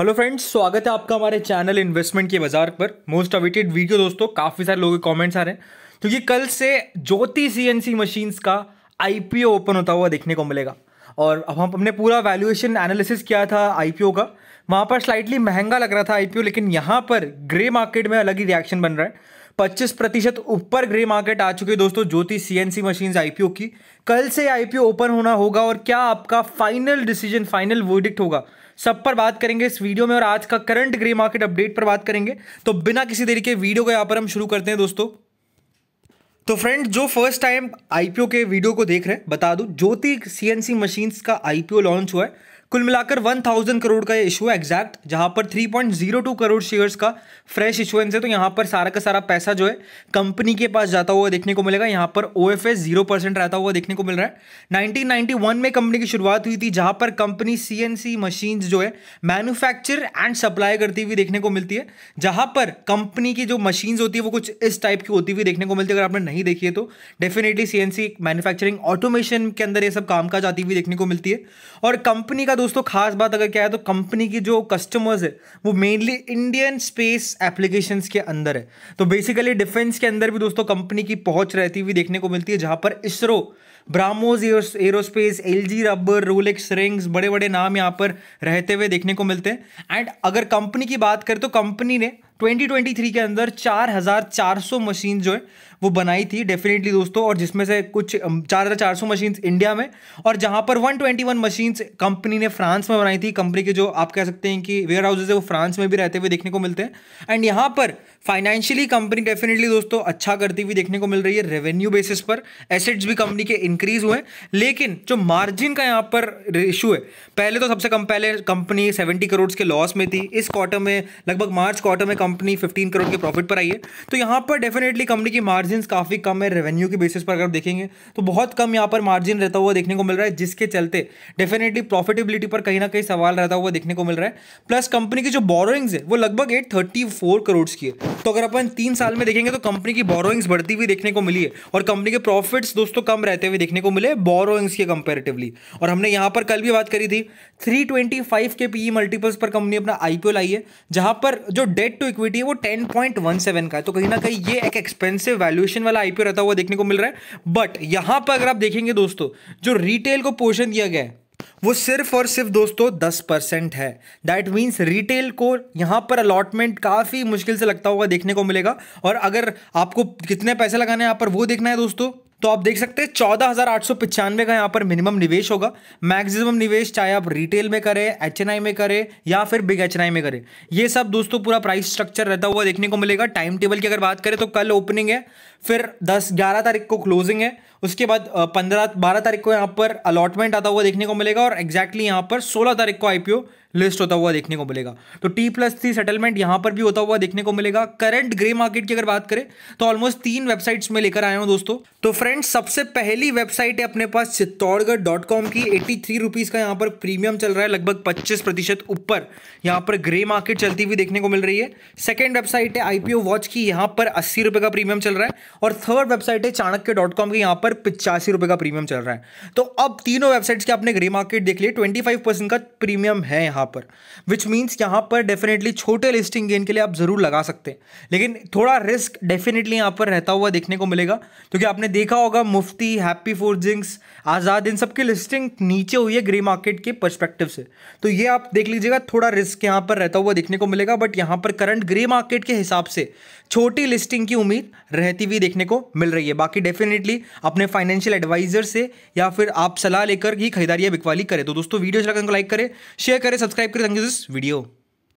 hello friends स्वागत है आपका हमारे चैनल इन्वेस्टमेंट के बाजार पर मोस्ट अवेटेड वीडियो दोस्तों काफ़ी सारे लोगों के कमेंट्स आ रहे हैं क्योंकि तो कल से ज्योति सीएनसी मशीन्स का आईपीओ ओपन होता हुआ देखने को मिलेगा और अब हम अपने पूरा वैल्यूएशन एनालिसिस किया था आईपीओ का वहाँ पर स्लाइटली महंगा लग रहा था आईपीओ लेकिन यहाँ पर ग्रे मार्केट में अलग ही रिएक्शन बन रहा है 25 प्रतिशत ऊपर ग्रे मार्केट आ चुके दोस्तों ज्योति सीएनसी मशीन्स आईपीओ की कल से आईपीओ ओपन होना होगा और क्या आपका फाइनल डिसीजन फाइनल वोडिक्ट होगा सब पर बात करेंगे इस वीडियो में और आज का करंट ग्रे मार्केट अपडेट पर बात करेंगे तो बिना किसी देरी के वीडियो को यहां पर हम शुरू करते हैं दोस्तों तो फ्रेंड जो फर्स्ट टाइम आईपीओ के वीडियो को देख रहे हैं बता दूं ज्योति सीएनसी मशीन्स का आईपीओ लॉन्च हुआ है कुल मिलाकर 1000 करोड़ का ये इशू है एग्जैक्ट जहां पर 3.02 करोड़ शेयर्स का फ्रेश इशुएंस है तो यहां पर सारा का सारा पैसा जो है कंपनी के पास जाता हुआ देखने को मिलेगा यहां पर ओ एफ जीरो परसेंट रहता हुआ देखने को मिल रहा है नाइनटीन में कंपनी की शुरुआत हुई थी जहां पर कंपनी सी मशीन जो है मैन्युफैक्चर एंड सप्लाई करती हुई देखने को मिलती है जहां पर कंपनी की जो मशीन होती है वो कुछ इस टाइप की होती हुई देखने को मिलती है अगर आपने नहीं देखी है तो डेफिनेटली सी मैन्युफैक्चरिंग ऑटोमेशन के अंदर ये सब कामकाज आती हुई देखने को मिलती है और कंपनी का दोस्तों खास बात अगर क्या है तो कंपनी की जो कस्टमर्स है वो मेनली इंडियन स्पेस एप्लीकेशंस के अंदर है तो बेसिकली डिफेंस के अंदर भी दोस्तों कंपनी की पहुंच रहती हुई देखने को मिलती है जहां पर ISRO aerospace aerospace LG rubber Rolex rings बड़े बड़े नाम यहाँ पर रहते हुए देखने को मिलते हैं एंड अगर कंपनी की बात करें तो कंपनी ने 2023 के अंदर 4,400 मशीन जो है वो बनाई थी डेफिनेटली दोस्तों और जिसमें से कुछ 4,400 मशीन्स इंडिया में और जहाँ पर 121 मशीन्स कंपनी ने फ्रांस में बनाई थी कंपनी के जो आप कह सकते हैं कि वेयर हाउसेज है वो फ्रांस में भी रहते हुए देखने को मिलते हैं एंड यहाँ पर फाइनेंशियली कंपनी डेफिनेटली दोस्तों अच्छा करती हुई देखने को मिल रही है रेवेन्यू बेसिस पर एसेट्स भी कंपनी के इंक्रीज हुए लेकिन जो मार्जिन का यहाँ पर इशू है पहले तो सबसे कम पहले कंपनी सेवेंटी करोड़ के लॉस में थी इस क्वार्टर में लगभग मार्च क्वार्टर में कंपनी फिफ्टीन करोड़ के प्रॉफिट पर आई है तो यहाँ पर डेफिनेटली कंपनी की मार्जिन काफ़ी कम है रेवेन्यू के बेसिस पर अगर देखेंगे तो बहुत कम यहाँ पर मार्जिन रहता हुआ देखने को मिल रहा है जिसके चलते डेफिनेटली प्रॉफिटेबिलिटी पर कहीं ना कहीं सवाल रहता हुआ देखने को मिल रहा है प्लस कंपनी की जो बोरोइंग्स है वो लगभग एट थर्टी फोर करोड़ की है तो अगर अपन तीन साल में देखेंगे तो कंपनी की बोरोइंग्स बढ़ती हुई देखने को मिली है और कंपनी के प्रॉफिट्स दोस्तों कम रहते हुए देखने को मिले बोरोइंग्स के कंपेरेटिवली और हमने यहाँ पर कल भी बात करी थी 325 के पीई मल्टीपल्स e पर कंपनी अपना आईपीओ लाई है जहाँ पर जो डेट टू इक्विटी है वो टेन का है तो कहीं ना कहीं ये एक एक्सपेंसिव वैल्यूएशन वाला आईपीओ रहता हुआ देखने को मिल रहा है बट यहाँ पर अगर आप देखेंगे दोस्तों जो रिटेल को पोर्शन दिया गया है वो सिर्फ और सिर्फ दोस्तों दस परसेंट है दैट मीन्स रिटेल को यहाँ पर अलॉटमेंट काफ़ी मुश्किल से लगता होगा देखने को मिलेगा और अगर आपको कितने पैसे लगाने हैं यहाँ पर वो देखना है दोस्तों तो आप देख सकते हैं चौदह हज़ार आठ सौ पचानवे का यहाँ पर मिनिमम निवेश होगा मैक्सिमम निवेश चाहे आप रिटेल में करें एच में करें या फिर बिग एच में करें ये सब दोस्तों पूरा प्राइस स्ट्रक्चर रहता हुआ देखने को मिलेगा टाइम टेबल की अगर बात करें तो कल ओपनिंग है फिर दस ग्यारह तारीख को क्लोजिंग है उसके बाद पंद्रह बारह तारीख को यहाँ पर अलॉटमेंट आता हुआ देखने को मिलेगा और एक्जैक्टली यहाँ पर सोलह तारीख को आईपीओ लिस्ट होता हुआ देखने को मिलेगा तो टी प्लस थ्री सेटलमेंट यहाँ पर भी होता हुआ देखने को मिलेगा करंट ग्रे मार्केट की अगर बात करें तो ऑलमोस्ट तीन वेबसाइट्स में लेकर आया हूँ दोस्तों तो फ्रेंड्स सबसे पहली वेबसाइट है अपने पास चित्तौड़गढ़ डॉट कॉम की एट्टी थ्री रुपीज़ का यहाँ पर प्रीमियम चल रहा है लगभग पच्चीस प्रतिशत ऊपर यहाँ पर ग्रे मार्केट चलती हुई देखने को मिल रही है सेकेंड वेबसाइट है आईपीओ वॉच की यहाँ पर अस्सी रुपए का प्रीमियम चल रहा है और थर्ड वेबसाइट है चाणक्य डॉट कॉम की यहाँ पर पर पिचासी रुपये का प्रीमियम चल रहा है तो अब तीनों वेबसाइट्स के आपने ग्रे मार्केट देख लिए ट्वेंटी फाइव परसेंट का प्रीमियम है यहाँ पर विच मीन्स यहाँ पर डेफिनेटली छोटे लिस्टिंग गेन के लिए आप ज़रूर लगा सकते हैं लेकिन थोड़ा रिस्क डेफिनेटली यहाँ पर रहता हुआ देखने को मिलेगा क्योंकि आपने देखा होगा मुफ्ती हैप्पी फोर्जिंग्स आज़ाद इन सबकी लिस्टिंग नीचे हुई है ग्रे मार्केट के परस्पेक्टिव से तो ये आप देख लीजिएगा थोड़ा रिस्क यहाँ पर रहता हुआ देखने को मिलेगा बट यहाँ पर करंट ग्रे मार्केट के हिसाब से छोटी लिस्टिंग की उम्मीद रहती हुई देखने को मिल रही है बाकी डेफिनेटली आपने अपने फाइनेंशियल एडवाइजर से या फिर आप सलाह लेकर ही खरीदारी या बिकवाली करें तो दोस्तों वीडियो अच्छा लगा तो लाइक करें शेयर करें सब्सक्राइब करें थैंक यू दिस वीडियो